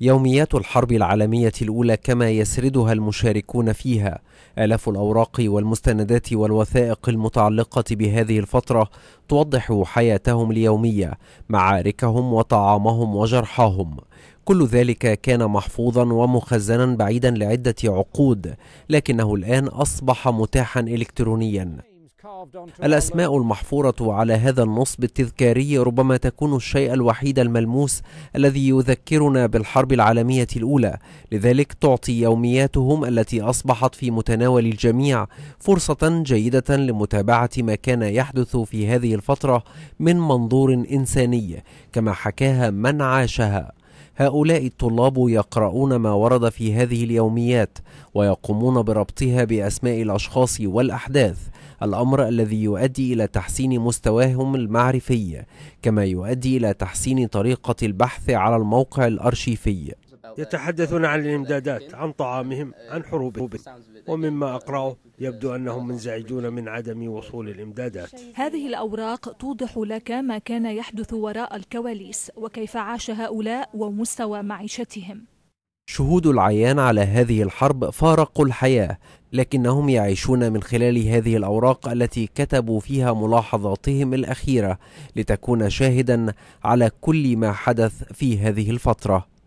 يوميات الحرب العالمية الأولى كما يسردها المشاركون فيها آلاف الأوراق والمستندات والوثائق المتعلقة بهذه الفترة توضح حياتهم اليومية معاركهم وطعامهم وجرحاهم كل ذلك كان محفوظا ومخزنا بعيدا لعدة عقود لكنه الآن أصبح متاحا إلكترونيا الأسماء المحفورة على هذا النصب التذكاري ربما تكون الشيء الوحيد الملموس الذي يذكرنا بالحرب العالمية الأولى لذلك تعطي يومياتهم التي أصبحت في متناول الجميع فرصة جيدة لمتابعة ما كان يحدث في هذه الفترة من منظور إنساني كما حكاها من عاشها هؤلاء الطلاب يقرؤون ما ورد في هذه اليوميات ويقومون بربطها بأسماء الأشخاص والأحداث الأمر الذي يؤدي إلى تحسين مستواهم المعرفي كما يؤدي إلى تحسين طريقة البحث على الموقع الأرشيفي يتحدثون عن الإمدادات عن طعامهم عن حروبهم ومما أقرأه يبدو أنهم منزعجون من عدم وصول الإمدادات هذه الأوراق توضح لك ما كان يحدث وراء الكواليس وكيف عاش هؤلاء ومستوى معيشتهم شهود العيان على هذه الحرب فارقوا الحياة لكنهم يعيشون من خلال هذه الأوراق التي كتبوا فيها ملاحظاتهم الأخيرة لتكون شاهدا على كل ما حدث في هذه الفترة